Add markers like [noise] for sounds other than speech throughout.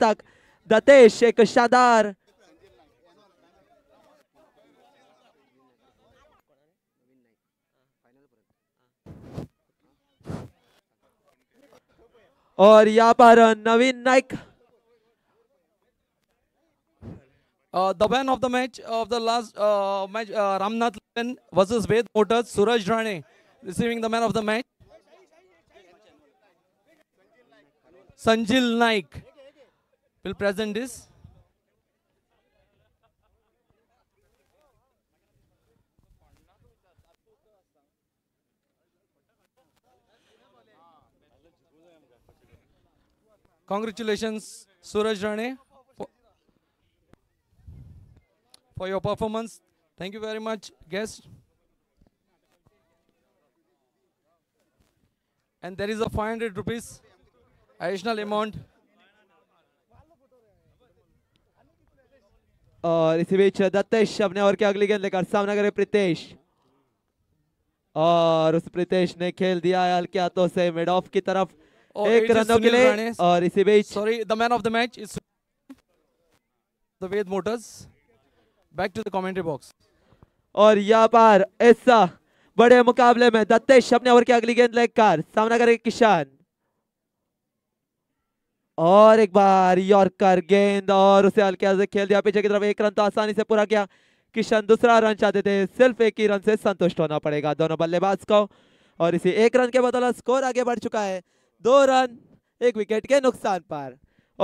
तक दतेश एक शानदार और यहां पर Naveen Naik the man of the match of the last match Ramnath Lakhan versus Ved motors Suraj Rane receiving the man of the match Sanjeel Naik will present this. Congratulations, Suraj Rane, for, your performance. Thank you very much, guest. And there is a 500 rupees additional amount और इसी बीच दत्तेश अपने और के अगली गेंद लेकर सामना करे प्रीतेश और उस प्रीतेश ने खेल दिया है हल्के हाथों से मिड ऑफ की तरफ एक रनों के लिए और इसी बीच sorry the man of the match is the Ved motors back to the commentary box और यहाँ पर ऐसा बड़े मुकाबले में दत्तेश अपने ओवर की अगली गेंद लेकर सामना करे किसान और एक बार यॉर्कर गेंद और उसे हल्के से खेल दिया पीछे की तरफ एक रन तो आसानी से पूरा किया किशन दूसरा रन चाहते थे सिर्फ एक ही रन से संतुष्ट होना पड़ेगा दोनों बल्लेबाज को और इसी एक रन के बदौलत स्कोर आगे बढ़ चुका है दो रन एक विकेट के नुकसान पर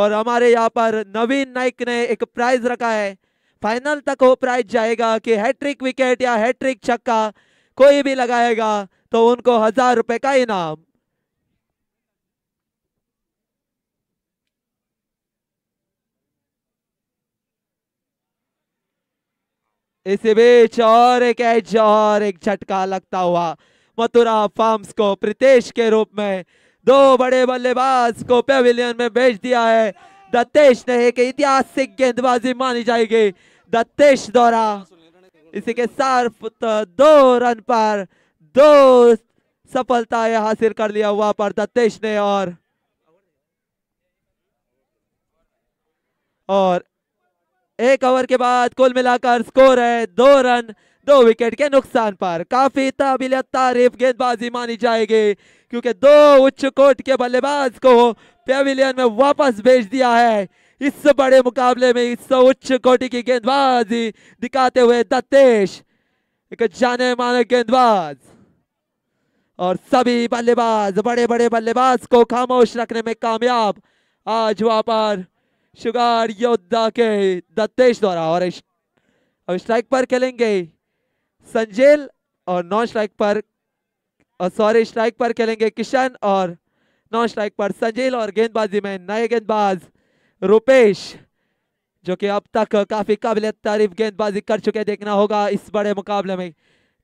और हमारे यहाँ पर नवीन नाइक ने एक प्राइज रखा है फाइनल तक वो प्राइज जाएगा कि हैट्रिक विकेट या हैट्रिक छक्का कोई भी लगाएगा तो उनको हजार रुपए का इनाम इसी बीच और एक एज और एक झटका लगता हुआ मथुरा फार्म्स को प्रितेश के रूप में दो बड़े बल्लेबाज को पेविलियन में भेज दिया है दत्तेश ने एक ऐतिहासिक गेंदबाजी मानी जाएगी दत्तेश द्वारा इसी के साथ दो रन पर दो सफलता हासिल कर लिया हुआ पर दत्तेश ने और और एक ओवर के बाद कुल मिलाकर स्कोर है दो रन दो विकेट के नुकसान पर काफी काबिल तारीफ गेंदबाजी मानी जाएगी क्योंकि दो उच्च कोट के बल्लेबाज को पेविलियन में वापस भेज दिया है इस बड़े मुकाबले में इस उच्च कोटि की गेंदबाजी दिखाते हुए दत्तेश एक जाने माने गेंदबाज और सभी बल्लेबाज बड़े बड़े बल्लेबाज को खामोश रखने में कामयाब आज वहां पर शुगार योद्धा के दत्तेश द्वारा और अब स्ट्राइक पर खेलेंगे संजेल और नॉन स्ट्राइक पर और सॉरी स्ट्राइक पर खेलेंगे किशन और नॉन स्ट्राइक पर संजेल और गेंदबाजी में नए गेंदबाज रुपेश जो कि अब तक काफी काबिल तारीफ गेंदबाजी कर चुके देखना होगा इस बड़े मुकाबले में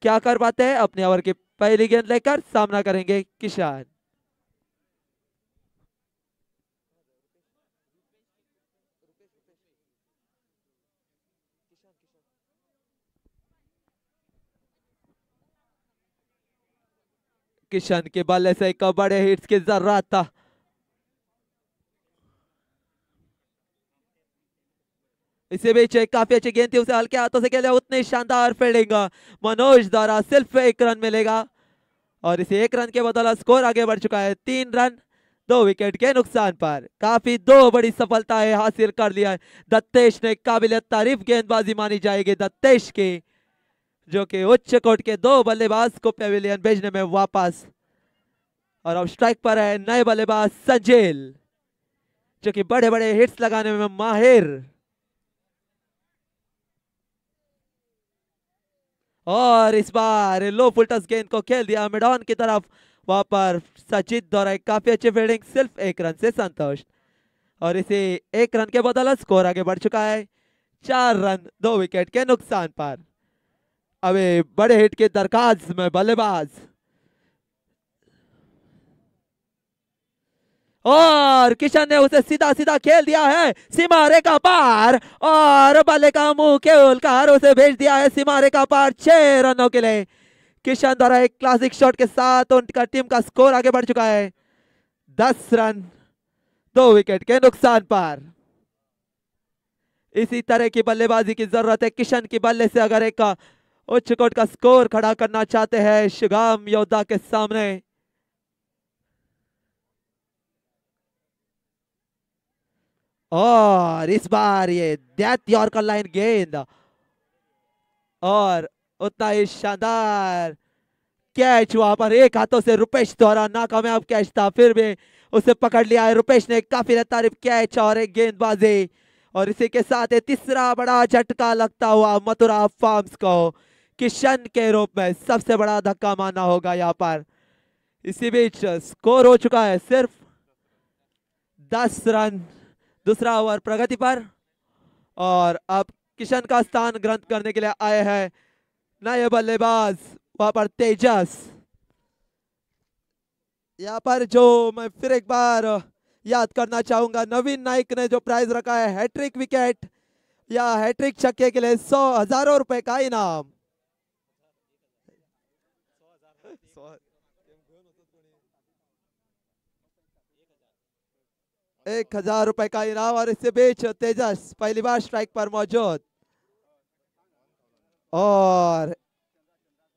क्या कर पाते हैं अपने ओवर की पहली गेंद लेकर सामना करेंगे किशन किशन के बल्ले से एक बड़े हिट्स की जरूरत था इसी बीच काफी अच्छी गेंद थी उसे हल्के हाथों से खेले उतनी शानदार फील्डिंग मनोज द्वारा सिर्फ एक रन मिलेगा और इसे एक रन के बदौलत स्कोर आगे बढ़ चुका है तीन रन दो विकेट के नुकसान पर काफी दो बड़ी सफलताएं हासिल कर लिया है दत्तेश ने काबिल तारीफ गेंदबाजी मानी जाएगी दत्तेश की जो कि उच्च कोट के दो बल्लेबाज को पेविलियन भेजने में वापस और अब स्ट्राइक पर है नए बल्लेबाज सजेल जो कि बड़े बड़े हिट्स लगाने में माहिर और इस बार लो फुलटस गेंद को खेल दिया मिडॉन की तरफ वहां पर सचित द्वारा काफी अच्छी फील्डिंग सिर्फ एक रन से संतोष और इसे एक रन के बदौलत स्कोर आगे बढ़ चुका है चार रन दो विकेट के नुकसान पर अबे बड़े हिट के दरकाज में बल्लेबाज और किशन ने उसे सीधा सीधा खेल दिया है सिमारे का पार और बल्ले का मुंह केवल कार उसे भेज दिया है सिमारे का पार छह रनों के लिए किशन द्वारा एक क्लासिक शॉट के साथ उनका टीम का स्कोर आगे बढ़ चुका है दस रन दो विकेट के नुकसान पर इसी तरह की बल्लेबाजी की जरूरत है किशन की बल्ले से अगर एक उच्च कोट का स्कोर खड़ा करना चाहते हैं शुगाम योद्धा के सामने और इस बार ये दैत का लाइन गेंद और उतना ही शानदार कैच वहां पर एक हाथों से रुपेश द्वारा नाकामयाब कैच था फिर भी उसे पकड़ लिया है रुपेश ने काफी तारीफ कैच और एक गेंदबाजी और इसी के साथ तीसरा बड़ा झटका लगता हुआ मथुरा फार्म्स को किशन के रूप में सबसे बड़ा धक्का माना होगा यहाँ पर इसी बीच स्कोर हो चुका है सिर्फ दस रन दूसरा ओवर प्रगति पर और अब किशन का स्थान ग्रंथ करने के लिए आए हैं नए बल्लेबाज वहां पर तेजस यहाँ पर जो मैं फिर एक बार याद करना चाहूंगा नवीन नाइक ने जो प्राइज रखा है हैट्रिक विकेट या हैट्रिक छक्के के लिए सौ हजारों रुपए का इनाम एक हजार रुपए का इनाम और इससे बीच तेजस पहली बार स्ट्राइक पर मौजूद और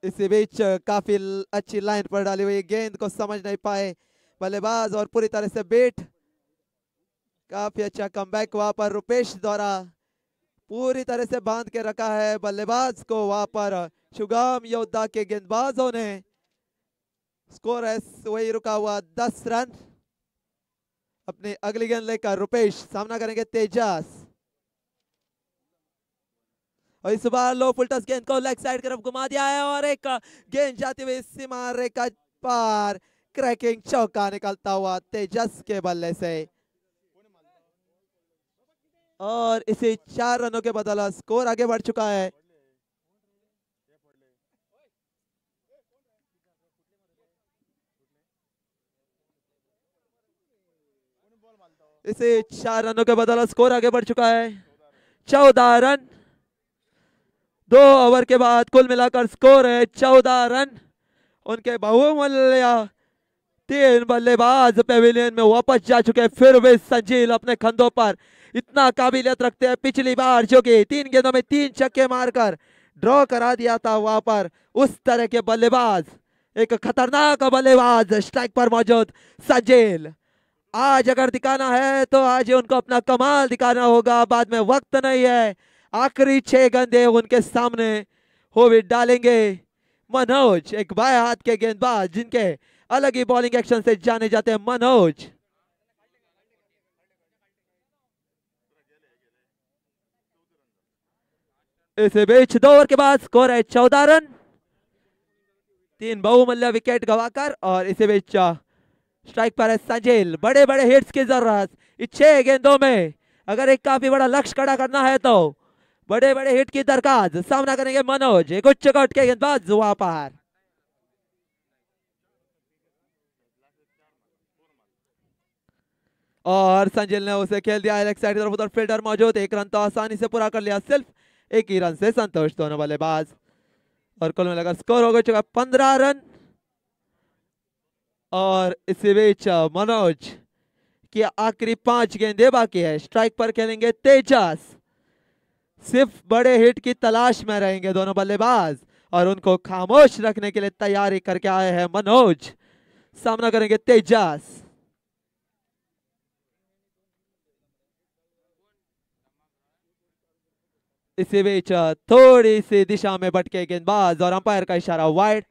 इसी बीच काफी अच्छी लाइन पर डाली हुई गेंद को समझ नहीं पाए बल्लेबाज और पूरी तरह से बेट काफी अच्छा कम बैक वहां पर रुपेश द्वारा पूरी तरह से बांध के रखा है बल्लेबाज को वहां पर शुगाम योद्धा के गेंदबाजों ने स्कोर है वही रुका हुआ दस रन अपने अगली गेंद लेकर रुपेश सामना करेंगे तेजस और इस बार लो फुलटस गेंद को लेग साइड तरफ घुमा दिया है और एक गेंद जाते हुए सीमा रेखा पार क्रैकिंग चौका निकलता हुआ तेजस के बल्ले से और इसे चार रनों के बदला स्कोर आगे बढ़ चुका है इसे चार रनों के बदला स्कोर आगे बढ़ चुका है चौदह रन दो ओवर के बाद कुल मिलाकर स्कोर है चौदह रन उनके बहुमल्या तीन बल्लेबाज पेविलियन में वापस जा चुके हैं फिर वे संजील अपने खंधों पर इतना काबिलियत रखते हैं पिछली बार जो कि तीन गेंदों में तीन छक्के मारकर ड्रॉ करा दिया था वहां पर उस तरह के बल्लेबाज एक खतरनाक बल्लेबाज स्ट्राइक पर मौजूद संजील आज अगर दिखाना है तो आज उनको अपना कमाल दिखाना होगा बाद में वक्त नहीं है आखिरी छह गंदे उनके सामने होविट डालेंगे मनोज एक बाएं हाथ के गेंदबाज जिनके अलग ही बॉलिंग एक्शन से जाने जाते हैं मनोज इसे बीच दो ओवर के बाद स्कोर है चौदह रन तीन बहुमल्य विकेट गवाकर और इसी बीच स्ट्राइक पर है संजेल बड़े बड़े हिट्स की जरूरत इच्छे गेंदों में अगर एक काफी बड़ा लक्ष्य खड़ा करना है तो बड़े बड़े हिट की दरकार सामना करेंगे मनोज एक उच्च कट के गेंदबाज वहां पर और संजेल ने उसे खेल दिया एक साइड तरफ उधर फील्डर मौजूद एक रन तो आसानी से पूरा कर लिया सिर्फ एक ही रन से संतोष दोनों बल्लेबाज और कुल लगा स्कोर हो गया चुका पंद्रह रन और इस बीच मनोज की आखिरी पांच गेंदे बाकी है स्ट्राइक पर खेलेंगे तेजस सिर्फ बड़े हिट की तलाश में रहेंगे दोनों बल्लेबाज और उनको खामोश रखने के लिए तैयारी करके आए हैं मनोज सामना करेंगे तेजस इसी बीच थोड़ी सी दिशा में बटके गेंदबाज और अंपायर का इशारा वाइड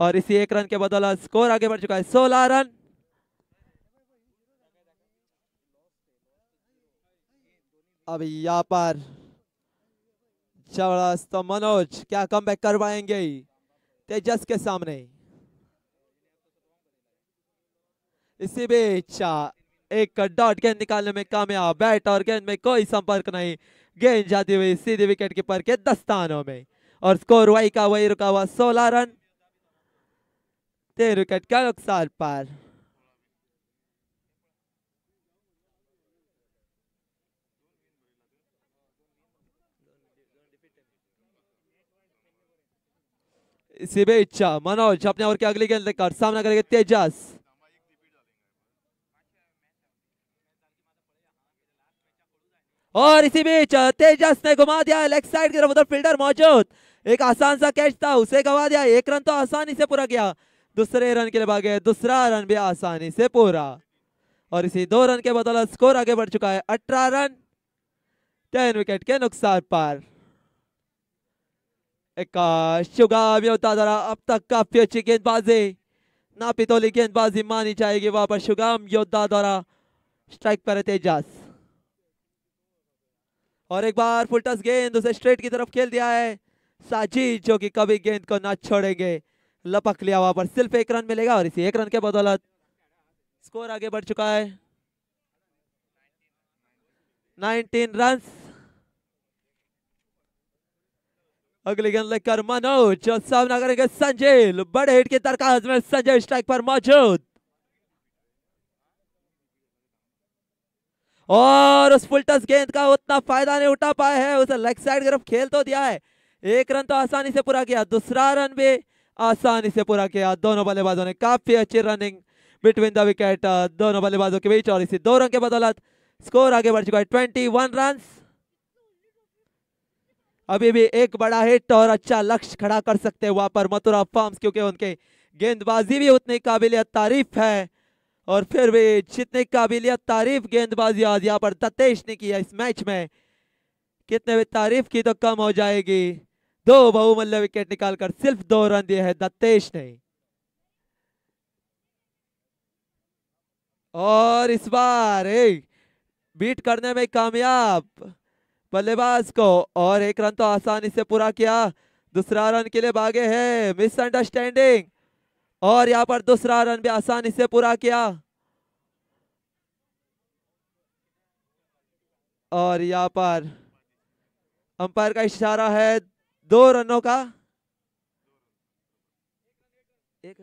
और इसी एक रन के बदौलत स्कोर आगे बढ़ चुका है सोलह रन अब यहाँ पर जबरदस्त तो मनोज क्या कम बैक करवाएंगे तेजस के सामने इसी बीच एक डॉट गेंद निकालने में कामयाब बैट और गेंद में कोई संपर्क नहीं गेंद जाती हुई सीधे विकेट कीपर के दस्तानों में और स्कोर वही का वही रुका हुआ सोलह रन Ter o que इसी par. इच्छा मनोज अपने और के अगले गेंद लेकर सामना करेंगे तेजस और इसी बीच तेजस ने घुमा दिया लेफ्ट साइड की तरफ उधर फील्डर मौजूद एक आसान सा कैच था उसे गवा दिया एक रन तो आसानी से पूरा गया दूसरे रन के लिए भागे दूसरा रन भी आसानी से पूरा और इसी दो रन के बदौलत स्कोर आगे बढ़ चुका है अठारह रन टेन विकेट के नुकसान पर भी होता जरा अब तक काफी अच्छी गेंदबाजी नापितोली गेंदबाजी मानी जाएगी वहां पर शुगाम योद्धा द्वारा स्ट्राइक पर तेजस और एक बार फुलटस गेंद उसे स्ट्रेट की तरफ खेल दिया है साजिद जो कि कभी गेंद को ना छोड़ेंगे लपक लिया वहां पर सिर्फ एक रन मिलेगा और इसी एक रन के बदौलत स्कोर आगे बढ़ चुका है 19 रन अगली गेंद लेकर मनोज और सामना करेंगे संजय बड़े हिट की तरक में संजय स्ट्राइक पर मौजूद और उस फुलटस गेंद का उतना फायदा नहीं उठा पाया है उसे लेग साइड तरफ खेल तो दिया है एक रन तो आसानी से पूरा किया दूसरा रन भी आसानी से पूरा किया दोनों बल्लेबाजों ने काफ़ी अच्छी रनिंग बिटवीन द विकेट दोनों बल्लेबाजों के बीच और इसी दो रन के बदौलत स्कोर आगे बढ़ चुका है ट्वेंटी वन रन अभी भी एक बड़ा हिट और अच्छा लक्ष्य खड़ा कर सकते हैं वहां पर मथुरा फार्म्स क्योंकि उनके गेंदबाजी भी उतनी काबिलियत तारीफ है और फिर भी जितनी काबिलियत तारीफ गेंदबाजी आज यहाँ पर दत्तेश ने किया इस मैच में कितने भी तारीफ की तो कम हो जाएगी दो बहुमल्य विकेट निकालकर सिर्फ दो रन दिए हैं दत्तेश ने और इस बार एक बीट करने में कामयाब बल्लेबाज को और एक रन तो आसानी से पूरा किया दूसरा रन के लिए भागे हैं मिसअंडरस्टैंडिंग और यहां पर दूसरा रन भी आसानी से पूरा किया और यहाँ पर अंपायर का इशारा है दो रनों का एक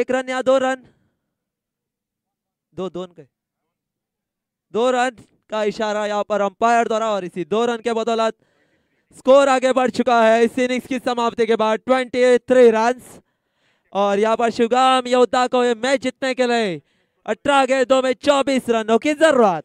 एक रन या दो रन दो दोन के दो रन का इशारा यहां पर अंपायर द्वारा और इसी दो रन के बदौलत स्कोर आगे बढ़ चुका है इस इनिंग्स की समाप्ति के बाद ट्वेंटी थ्री रन और यहां पर शुगाम योद्धा को मैच जीतने के लिए अठारह गेंदों में चौबीस रनों की जरूरत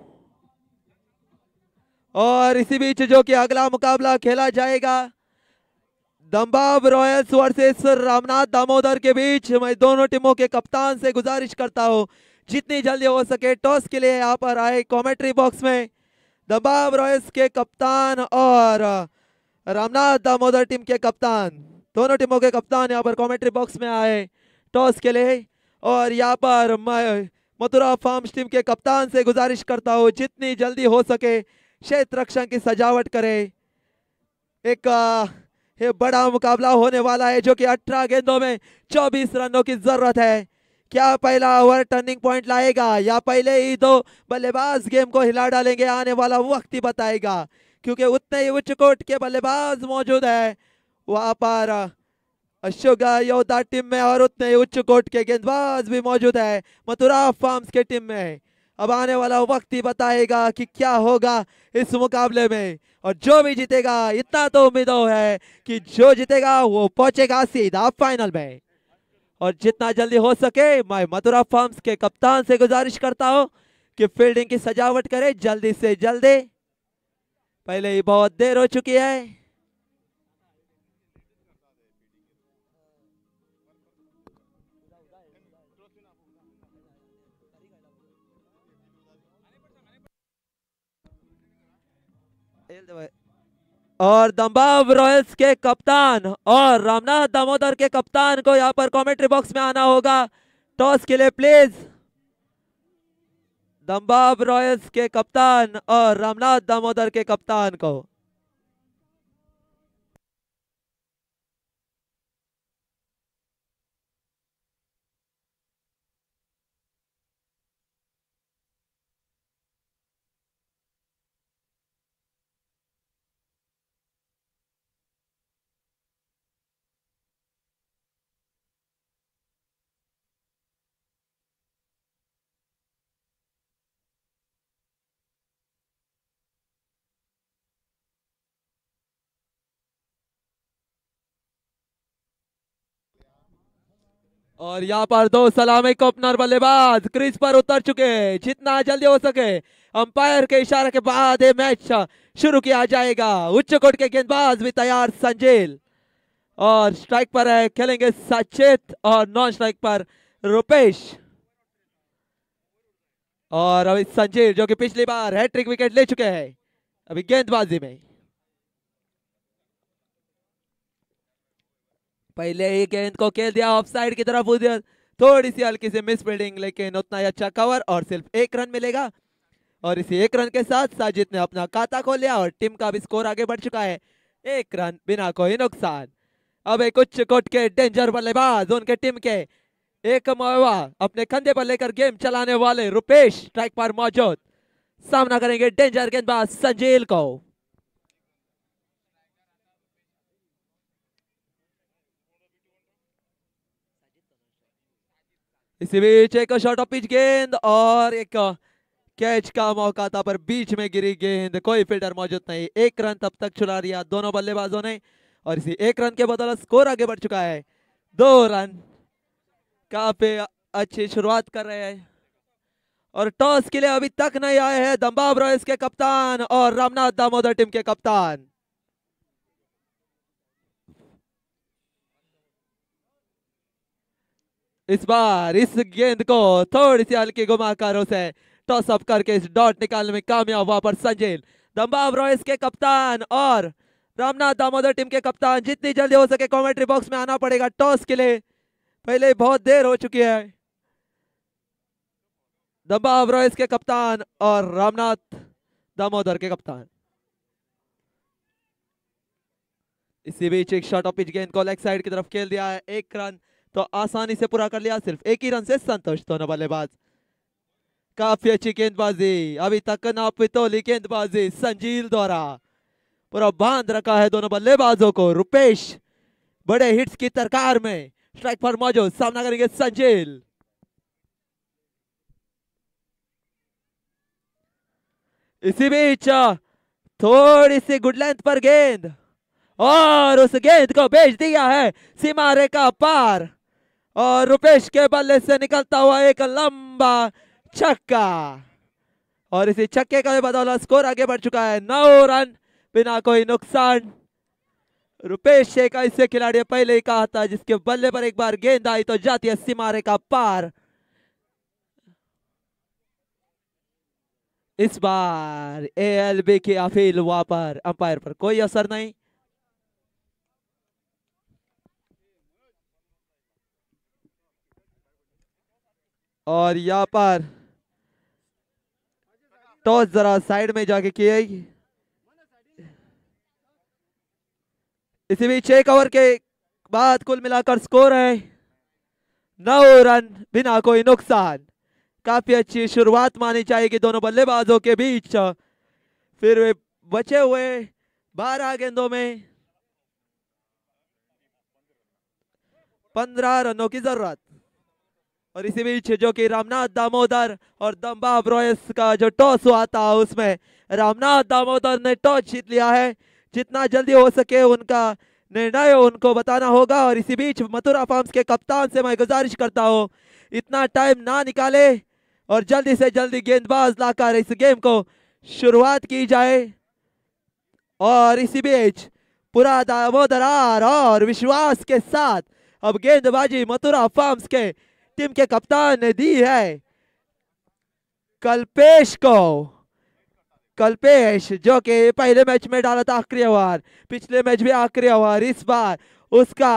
और इसी बीच जो कि अगला मुकाबला खेला जाएगा दम्बाब रॉयल्स वर्सेस रामनाथ दामोदर के बीच मैं दोनों टीमों के कप्तान से गुजारिश करता हूं जितनी जल्दी हो सके टॉस के लिए यहाँ पर आए कमेंट्री बॉक्स में दम्बाब रॉयल्स के कप्तान और रामनाथ दामोदर टीम के कप्तान दोनों टीमों के कप्तान यहाँ पर कॉमेंट्री बॉक्स में आए टॉस के लिए और यहाँ पर मथुरा फार्म्स टीम के कप्तान से गुजारिश करता हूँ जितनी जल्दी हो सके क्षेत्र रक्षण की सजावट करें एक ये बड़ा मुकाबला होने वाला है जो कि 18 गेंदों में 24 रनों की जरूरत है क्या पहला ओवर टर्निंग पॉइंट लाएगा या पहले ही दो बल्लेबाज गेम को हिला डालेंगे आने वाला वक्त ही बताएगा क्योंकि उतने ही उच्च कोट के बल्लेबाज मौजूद है वहां पर अशोका योद्धा टीम में और उतने ही उच्च कोट के गेंदबाज भी मौजूद है मथुरा फार्म्स के टीम में अब आने वाला वक्त ही बताएगा कि क्या होगा इस मुकाबले में और जो भी जीतेगा इतना तो उम्मीदों है कि जो जीतेगा वो पहुंचेगा सीधा फाइनल में और जितना जल्दी हो सके मैं मथुरा फार्म्स के कप्तान से गुजारिश करता हूं कि फील्डिंग की सजावट करें जल्दी से जल्दी पहले ही बहुत देर हो चुकी है और दम्बाव रॉयल्स के कप्तान और रामनाथ दामोदर के कप्तान को यहाँ पर कमेंट्री बॉक्स में आना होगा टॉस के लिए प्लीज दम्बाव रॉयल्स के कप्तान और रामनाथ दामोदर के कप्तान को और यहाँ पर दो सलामी ओपनर बल्लेबाज क्रीज पर उतर चुके हैं जितना जल्दी हो सके अंपायर के इशारे के बाद ये मैच शुरू किया जाएगा उच्च कोट के गेंदबाज भी तैयार संजेल और स्ट्राइक पर है खेलेंगे सचेत और नॉन स्ट्राइक पर रुपेश और अभी संजीव जो कि पिछली बार हैट्रिक विकेट ले चुके हैं अभी गेंदबाजी में पहले ही गेंद को खेल दिया ऑफ साइड की तरफ उधर थोड़ी सी हल्की सी मिस फील्डिंग लेकिन उतना ही अच्छा कवर और सिर्फ एक रन मिलेगा और इसी एक रन के साथ साजिद ने अपना खाता खोल लिया और टीम का भी स्कोर आगे बढ़ चुका है एक रन बिना कोई नुकसान अब एक उच्च कोट के डेंजर बल्लेबाज उनके टीम के एक मोवा अपने कंधे पर लेकर गेम चलाने वाले रुपेश ट्रैक पर मौजूद सामना करेंगे डेंजर गेंदबाज संजील को इसी बीच एक शॉट ऑफ पिच गेंद और एक कैच का मौका था पर बीच में गिरी गेंद कोई फील्डर मौजूद नहीं एक रन तब तक चुरा लिया दोनों बल्लेबाजों ने और इसी एक रन के बदौलत स्कोर आगे बढ़ चुका है दो रन काफी अच्छी शुरुआत कर रहे हैं और टॉस के लिए अभी तक नहीं आए हैं दम्बाब रॉयस के कप्तान और रामनाथ दामोदर टीम के कप्तान इस बार इस गेंद को थोड़ी सी हल्की घुमाकारों से टॉसअप करके इस डॉट निकालने में कामयाब हुआ पर संजेल दम्बाव रॉयस के कप्तान और रामनाथ दामोदर टीम के कप्तान जितनी जल्दी हो सके कमेंट्री बॉक्स में आना पड़ेगा टॉस के लिए पहले बहुत देर हो चुकी है दम्बाव रॉयस के कप्तान और रामनाथ दामोदर के कप्तान इसी बीच एक शॉट ऑफ पिच गेंद को लेग साइड की तरफ खेल दिया है एक रन तो आसानी से पूरा कर लिया सिर्फ एक ही रन से संतुष्ट दोनों बल्लेबाज काफी अच्छी गेंदबाजी अभी तक नापितोली गेंदबाजी संजील द्वारा पूरा बांध रखा है दोनों बल्लेबाजों को रुपेश बड़े हिट्स की तरकार में स्ट्राइक पर मौजूद सामना करेंगे संजील इसी बीच थोड़ी सी गुड लेंथ पर गेंद और उस गेंद को बेच दिया है सीमा रेखा पार और रुपेश के बल्ले से निकलता हुआ एक लंबा छक्का और इसी छक्के का बदौला स्कोर आगे बढ़ चुका है नौ रन बिना कोई नुकसान रुपेश शेख ऐसे खिलाड़ी पहले ही कहा था जिसके बल्ले पर एक बार गेंद आई तो जाती है सिमारे का पार इस बार एएलबी की अफील वहां पर अंपायर पर कोई असर नहीं और यहाँ पर टॉस जरा साइड में जाके की जाएगी इसी बीच एक ओवर के बाद कुल मिलाकर स्कोर है नौ रन बिना कोई नुकसान काफी अच्छी शुरुआत मानी जाएगी दोनों बल्लेबाजों के बीच फिर वे बचे हुए बारह गेंदों में पंद्रह रनों की जरूरत और इसी बीच जो कि रामनाथ दामोदर और दम्बा ब्रॉयस का जो टॉस हुआ था उसमें रामनाथ दामोदर ने टॉस जीत लिया है जितना जल्दी हो सके उनका निर्णय उनको बताना होगा और इसी बीच मथुरा फार्म्स के कप्तान से मैं गुजारिश करता हूँ इतना टाइम ना निकाले और जल्दी से जल्दी गेंदबाज लाकर इस गेम को शुरुआत की जाए और इसी बीच पूरा दामोदरार और विश्वास के साथ अब गेंदबाजी मथुरा फार्म्स के टीम के कप्तान दी है कल्पेश को कल्पेश जो कि पहले मैच में डाला था आखिरी ओवर पिछले मैच में आखिरी ओवर इस बार उसका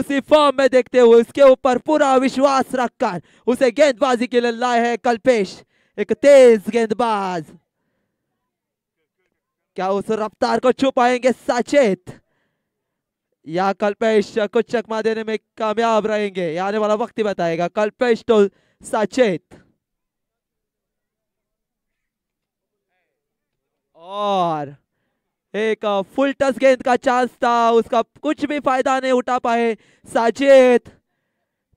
उसी फॉर्म में देखते हुए उसके ऊपर पूरा विश्वास रखकर उसे गेंदबाजी के लिए लाए है कल्पेश एक तेज गेंदबाज क्या उस रफ्तार को छुपाएंगे सचेत या कल्पेश कुछ चकमा देने में कामयाब रहेंगे आने वाला वक्त ही बताएगा कल्पेश तो सचेत और एक फुल टस गेंद का चांस था उसका कुछ भी फायदा नहीं उठा पाए साचेत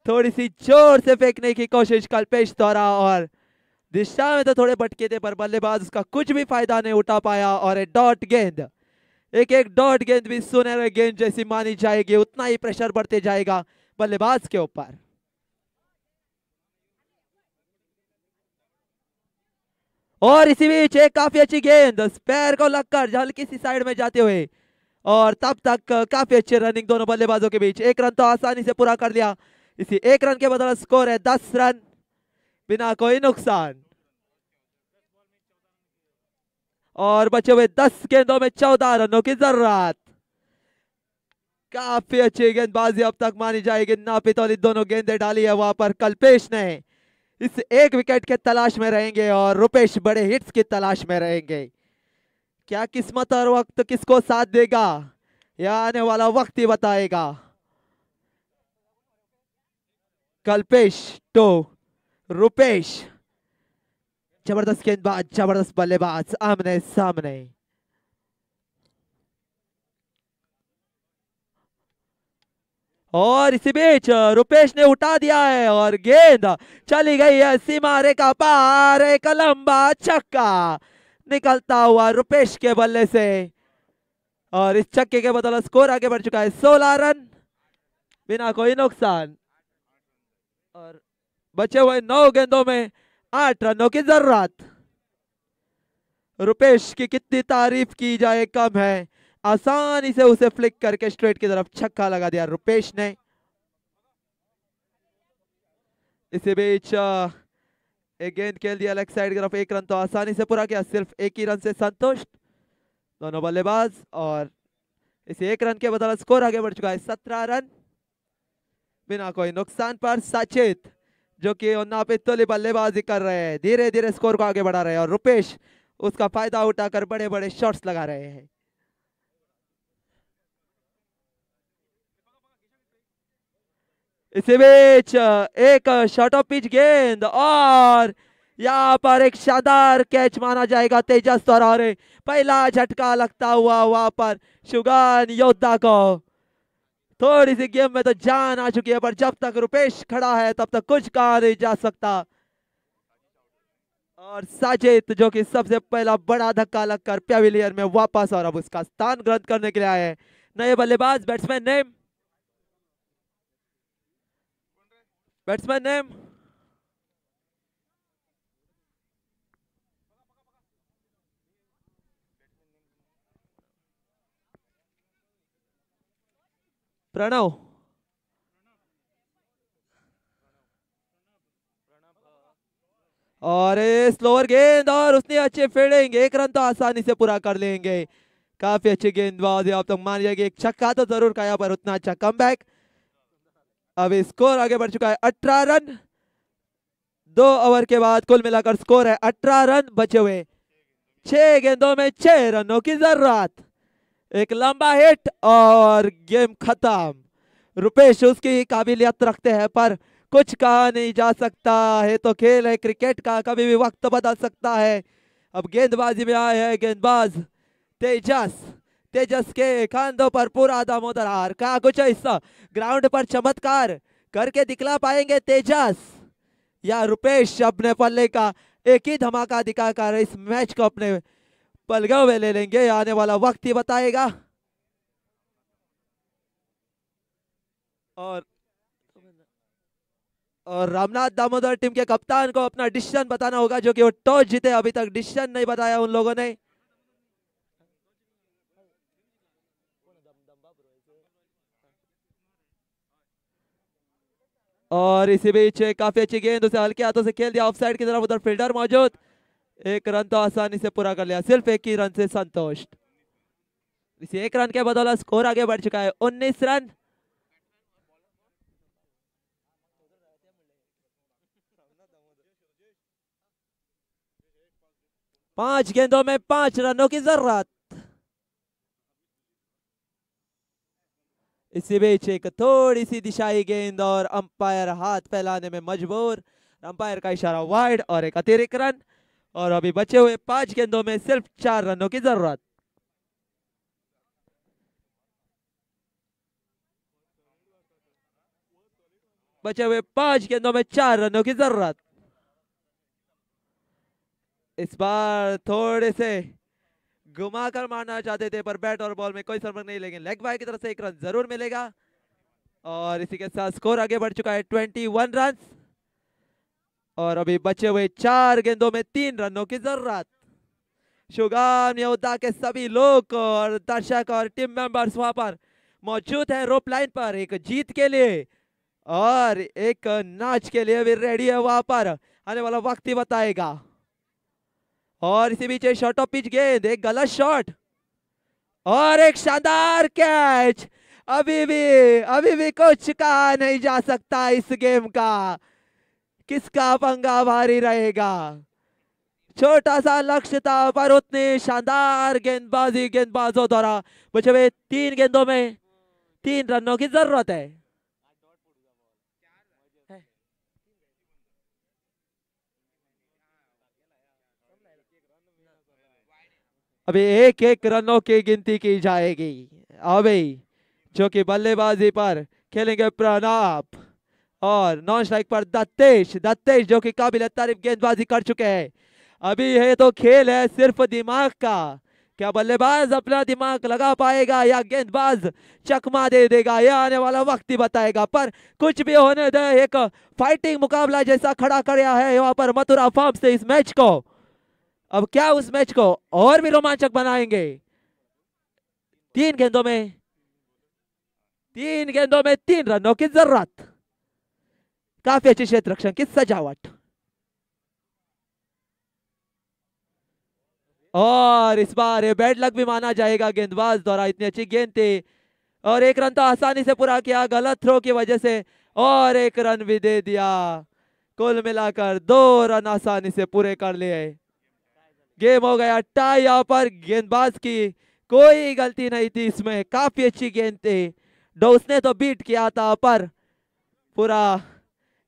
थोड़ी सी जोर से फेंकने की कोशिश कल्पेश द्वारा और दिशा में तो थोड़े भटके थे पर बल्लेबाज उसका कुछ भी फायदा नहीं उठा पाया और ए डॉट गेंद एक एक डॉट गेंद भी सुनहरे गेंद जैसी मानी जाएगी उतना ही प्रेशर बढ़ते जाएगा बल्लेबाज के ऊपर और इसी बीच एक काफी अच्छी गेंद पैर को लगकर हल्की सी साइड में जाते हुए और तब तक काफी अच्छी रनिंग दोनों बल्लेबाजों के बीच एक रन तो आसानी से पूरा कर लिया इसी एक रन के बदल स्कोर है दस रन बिना कोई नुकसान और बचे हुए दस गेंदों में चौदह रनों की जरूरत काफी अच्छी गेंदबाजी अब तक मानी जाएगी नापित वाली दोनों गेंदे डाली है वहां पर कल्पेश ने इस एक विकेट के तलाश में रहेंगे और रुपेश बड़े हिट्स की तलाश में रहेंगे क्या किस्मत और वक्त किसको साथ देगा या आने वाला वक्त ही बताएगा कल्पेश टू तो, रुपेश जबरदस्त गेंदबाज जबरदस्त बल्लेबाज आमने सामने और इसी बीच रुपेश ने उठा दिया है और गेंद चली गई है सीमा रेखा पार एक लंबा छक्का निकलता हुआ रुपेश के बल्ले से और इस छक्के के बदौलत स्कोर आगे बढ़ चुका है सोलह रन बिना कोई नुकसान और बचे हुए नौ गेंदों में आठ रनों की जरूरत रुपेश की कितनी तारीफ की जाए कम है आसानी से उसे फ्लिक करके स्ट्रेट की तरफ छक्का लगा दिया रुपेश ने इसी बीच एक गेंद खेल दिया लेग साइड की तरफ एक रन तो आसानी से पूरा किया सिर्फ एक ही रन से संतुष्ट दोनों बल्लेबाज और इसे एक रन के बदौलत स्कोर आगे बढ़ चुका है सत्रह रन बिना कोई नुकसान पर सचेत जो कि नापितोली बल्लेबाजी कर रहे हैं धीरे धीरे स्कोर को आगे बढ़ा रहे हैं और रुपेश उसका फायदा उठाकर बड़े बड़े शॉट्स लगा रहे हैं इसी बीच एक शॉट ऑफ पिच गेंद और यहाँ पर एक शानदार कैच माना जाएगा तेजस तौर पहला झटका लगता हुआ वहां पर शुगान योद्धा को थोड़ी सी गेम में तो जान आ चुकी है पर जब तक रुपेश खड़ा है तब तक कुछ कहा नहीं जा सकता और साजिद जो कि सबसे पहला बड़ा धक्का लगकर पेविलियन में वापस और अब उसका स्थान ग्रहण करने के लिए आए हैं नए बल्लेबाज batsman name batsman name Pranav और स्लोअर गेंद और उसने अच्छे फील्डिंग एक रन तो आसानी से पूरा कर लेंगे काफी अच्छे गेंदबाज है आप तो मान जाएगी एक छक्का तो जरूर खाया पर उतना अच्छा कम बैक अब स्कोर आगे बढ़ चुका है अठारह रन दो ओवर के बाद कुल मिलाकर स्कोर है अठारह रन बचे हुए छह गेंदों में छह रनों की जरूरत एक लंबा हिट और गेम खत्म रुपेश उसकी काबिलियत रखते हैं पर कुछ कहा नहीं जा सकता है तो खेल है क्रिकेट का कभी भी वक्त बदल सकता है अब गेंदबाजी में आए हैं गेंदबाज तेजस तेजस के कांधों पर पूरा दामोदर हार का कुछ हिस्सा ग्राउंड पर चमत्कार करके दिखला पाएंगे तेजस या रुपेश अपने पल्ले का एक ही धमाका दिखाकर इस मैच को अपने पलगा में ले लेंगे आने वाला वक्त ही बताएगा और और रामनाथ दामोदर टीम के कप्तान को अपना डिसीजन बताना होगा जो कि वो टॉस जीते अभी तक डिसीजन नहीं बताया उन लोगों ने और इसी बीच काफी अच्छी गेंद उसे हल्के हाथों से खेल दिया ऑफ साइड की तरफ उधर फील्डर मौजूद एक रन तो आसानी से पूरा कर लिया सिर्फ एक ही रन से संतुष्ट इसी एक रन के बदौलत स्कोर आगे बढ़ चुका है उन्नीस रन पांच गेंदों में पांच रनों की जरूरत इसी बीच एक थोड़ी सी दिशाई गेंद और अंपायर हाथ फैलाने में मजबूर अंपायर का इशारा वाइड और एक अतिरिक्त रन और अभी बचे हुए पांच गेंदों में सिर्फ चार रनों की जरूरत बचे हुए पांच गेंदों में चार रनों की जरूरत इस बार थोड़े से घुमाकर मारना चाहते थे पर बैट और बॉल में कोई संपर्क नहीं लेकिन लेग बाय की तरफ से एक रन जरूर मिलेगा और इसी के साथ स्कोर आगे बढ़ चुका है ट्वेंटी वन रन और अभी बचे हुए चार गेंदों में तीन रनों की जरूरत शुगाम योद्धा के सभी लोग और दर्शक और टीम मेंबर्स वहां पर मौजूद है रोप लाइन पर एक जीत के लिए और एक नाच के लिए भी रेडी है वहां पर आने वाला वक्त ही बताएगा और इसी बीच शॉर्ट ऑफ पिच गेंद एक गलत शॉट और एक शानदार कैच अभी भी अभी भी कुछ कहा नहीं जा सकता इस गेम का किसका पंगा भारी रहेगा छोटा सा लक्ष्य था पर उतनी शानदार गेंदबाजी गेंदबाजों द्वारा मुझे तीन गेंदों में तीन रनों की जरूरत है अभी एक एक रनों की गिनती की जाएगी अभी जो कि बल्लेबाजी पर खेलेंगे प्रणाप और नॉन स्ट्राइक पर दत्तेश दत्तेश जो कि काबिल तारीफ गेंदबाजी कर चुके हैं अभी यह तो खेल है सिर्फ दिमाग का क्या बल्लेबाज अपना दिमाग लगा पाएगा या गेंदबाज चकमा दे देगा यह आने वाला वक्त ही बताएगा पर कुछ भी होने दे एक फाइटिंग मुकाबला जैसा खड़ा कर है यहाँ पर मथुरा फॉर्म से इस मैच को अब क्या उस मैच को और भी रोमांचक बनाएंगे तीन गेंदों में तीन गेंदों में तीन रनों की जरूरत काफी अच्छे क्षेत्र रक्षण की सजावट और इस बार ये बैड लक भी माना जाएगा गेंदबाज द्वारा इतनी अच्छी गेंद थी और एक रन तो आसानी से पूरा किया गलत थ्रो की वजह से और एक रन भी दे दिया कुल मिलाकर दो रन आसानी से पूरे कर लिए गेम हो गया टाई यहाँ पर गेंदबाज की कोई गलती नहीं थी इसमें काफी अच्छी गेंद थी डोस ने तो बीट किया था पर पूरा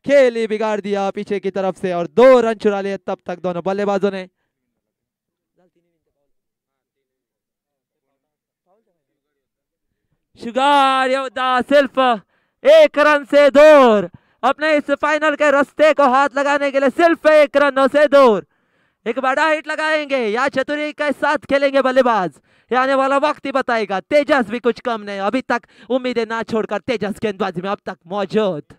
खेल ही बिगाड़ दिया पीछे की तरफ से और दो रन चुरा लिए तब तक दोनों बल्लेबाजों ने शुगार योद्धा सिर्फ एक रन से दूर अपने इस फाइनल के रास्ते को हाथ लगाने के लिए सिर्फ एक रनों से दूर एक बड़ा हिट लगाएंगे या चतुरी के साथ खेलेंगे बल्लेबाज आने वाला वक्त ही बताएगा तेजस भी कुछ कम नहीं अभी तक उम्मीदें ना छोड़कर तेजस गेंदबाजी में अब तक मौजूद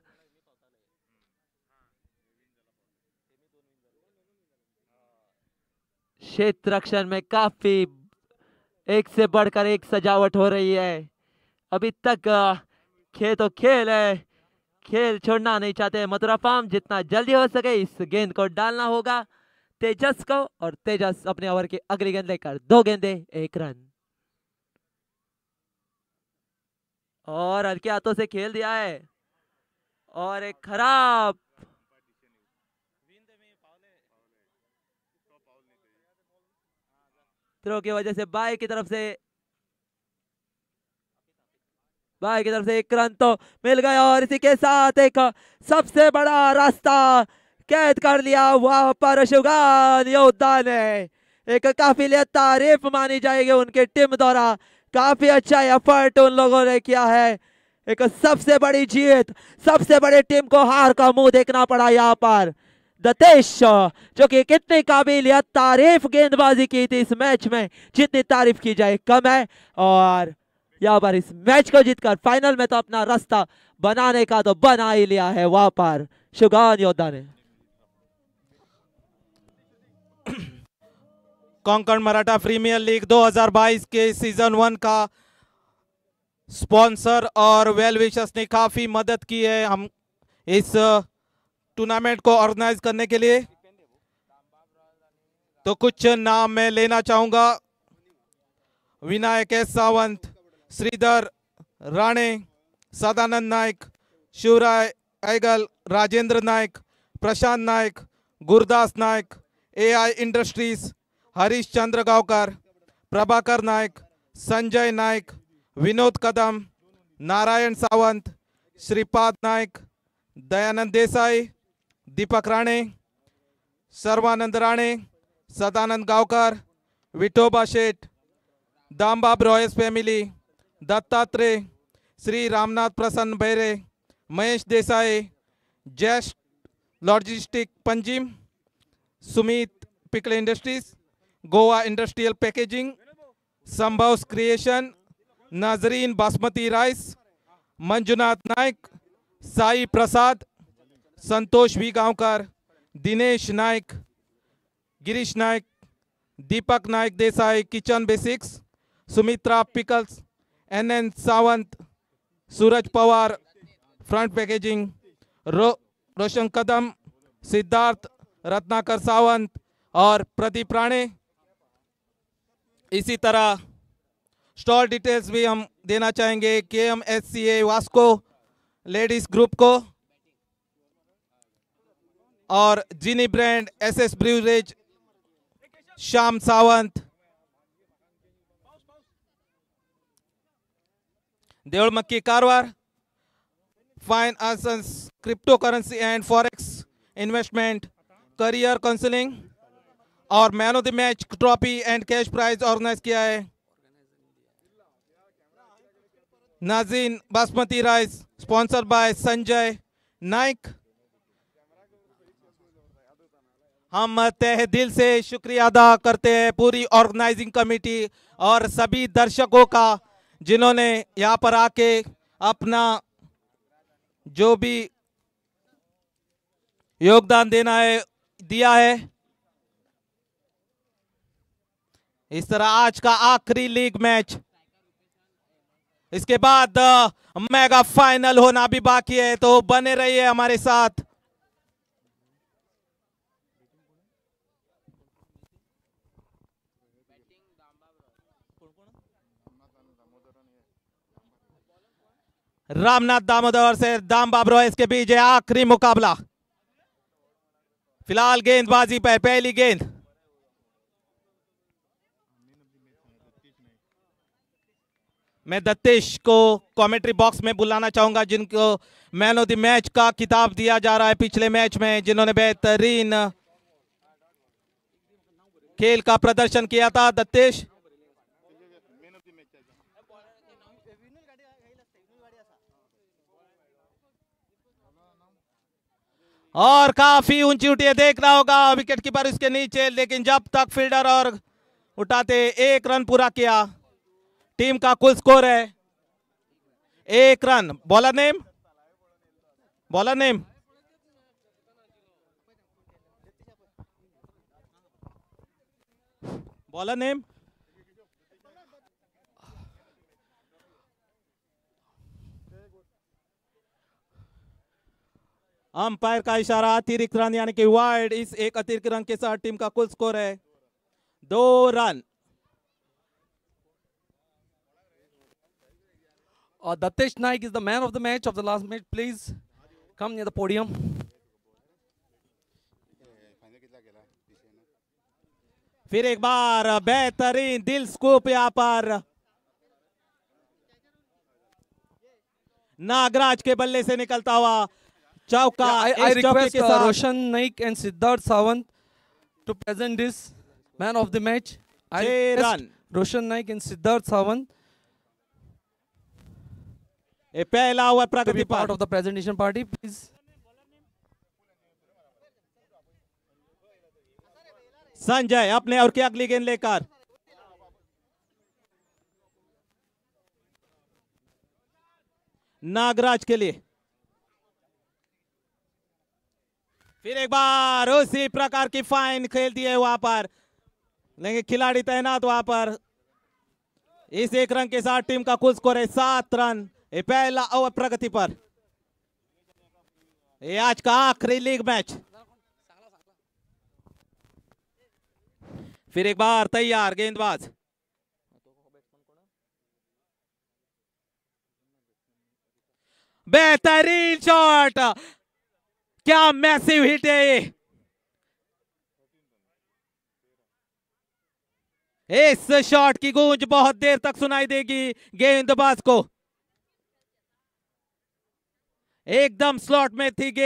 क्षेत्र रक्षण में काफ़ी एक से बढ़कर एक सजावट हो रही है अभी तक खेल तो खेल है खेल छोड़ना नहीं चाहते मथुरा फार्म जितना जल्दी हो सके इस गेंद को डालना होगा तेजस को और तेजस अपने ओवर की अगली गेंद लेकर दो गेंदे एक रन और हल्के हाथों से खेल दिया है और एक खराब थ्रो की वजह से बाय की तरफ से बाय की तरफ से एक रन तो मिल गया और इसी के साथ एक सबसे बड़ा रास्ता कैद कर लिया वहां पर शुगान योद्धा ने एक काफी लिए तारीफ मानी जाएगी उनके टीम द्वारा काफी अच्छा एफर्ट उन लोगों ने किया है एक सबसे बड़ी जीत सबसे बड़ी टीम को हार का मुंह देखना पड़ा यहाँ पर दतेश जो कि काबिल काबिलियत तारीफ गेंदबाजी की थी इस मैच में जितनी तारीफ की जाए कम है और यहाँ पर इस मैच को जीतकर फाइनल में तो अपना रास्ता बनाने का तो बना ही लिया है वहां पर शुगान योद्धा ने [coughs] कोंकण मराठा प्रीमियर लीग 2022 के सीजन वन का स्पॉन्सर और वेल विशर्स ने काफ़ी मदद की है हम इस टूर्नामेंट को ऑर्गेनाइज करने के लिए तो कुछ नाम मैं लेना चाहूंगा Vinayak S Sawant Shridhar Rane Sadanand Nayak Shivrai Aigal Rajendra Nayak Prashant Nayak Gurdas Nayak A I industries Harish Chandra Gaonkar Prabhakar Nayak Sanjay Nayak Vinod Kadam Narayan Sawant Shripad Nayak Dayanand Desai Deepak Rane Sarvanand Rane Sadanand Gaokar Vithoba Sheth Dambab royals family Dattatreya Shri Ramnath Prasanna Bhaire Mahesh Desai Jaish logistic Panjim Sumit pickle industries Goa industrial packaging Sambhav creation Nazreen basmati rice Manjunath Nayak Sai Prasad Santosh V Gaonkar Dinesh Nayak Girish Nayak Deepak Nayak Desai kitchen basics Sumitra pickles N N Sawant Suraj Pawar front packaging रो रोशन कदम सिद्धार्थ रत्नाकर सावंत और प्रदीप राणे इसी तरह स्टॉल डिटेल्स भी हम देना चाहेंगे K M S C A Vasco ladies group को और जीनी brand SS beverage Shyam Sawant मक्की कारोबार फाइन आसन crypto currency and forex investment career counselling और man of the match trophy and cash prize organise किया है Nazeen basmati rice sponsored by Sanjay Naik हम तह दिल से शुक्रिया अदा करते हैं पूरी ऑर्गेनाइजिंग कमेटी और सभी दर्शकों का जिन्होंने यहाँ पर आके अपना जो भी योगदान देना है दिया है इस तरह आज का आखिरी लीग मैच इसके बाद मेगा फाइनल होना भी बाकी है तो बने रहिए हमारे साथ रामनाथ दामोदर से दाम बाबरो इसके बीच है आखिरी मुकाबला फिलहाल गेंदबाजी पर पहली गेंद मैं दत्तेश को कमेंट्री बॉक्स में बुलाना चाहूंगा जिनको मैन ऑफ द मैच का किताब दिया जा रहा है पिछले मैच में जिन्होंने बेहतरीन खेल का प्रदर्शन किया था दत्तेश और काफी ऊंची उठी है देख रहा होगा विकेट कीपर इसके नीचे लेकिन जब तक फील्डर और उठाते एक रन पूरा किया टीम का कुल स्कोर है एक run bowler name bowler name bowler name umpire का इशारा अतिरिक्त रन यानी कि वाइड इस एक अतिरिक्त रन के साथ टीम का कुल स्कोर है दो रन और Dattesh Naik is the man of the match of the last match please come near the फिर एक बार बेहतरीन दिल स्कूप यहां पर नागराज के बल्ले से निकलता हुआ बचाव का I request Roshan Naik and Siddharth Sawant to present this man of the match I run Roshan Naik and Siddharth Sawant ए पहला हुआ Pragati part of the presentation party please Sanjay अपने और क्या अगली गेंद लेकर नागराज के लिए फिर एक बार उसी प्रकार की फाइन खेल दिए वहां पर लेकिन खिलाड़ी तैनात वहां पर इस एक रन के साथ टीम का कुल स्कोर है सात रन ये पहला ओवर प्रगति पर ये आज का आखिरी लीग मैच फिर एक बार तैयार गेंदबाज बेहतरीन शॉट क्या मैसिव हिट है ये इस शॉट की गूंज बहुत देर तक सुनाई देगी गेंदबाज को एकदम स्लॉट में थी गेंद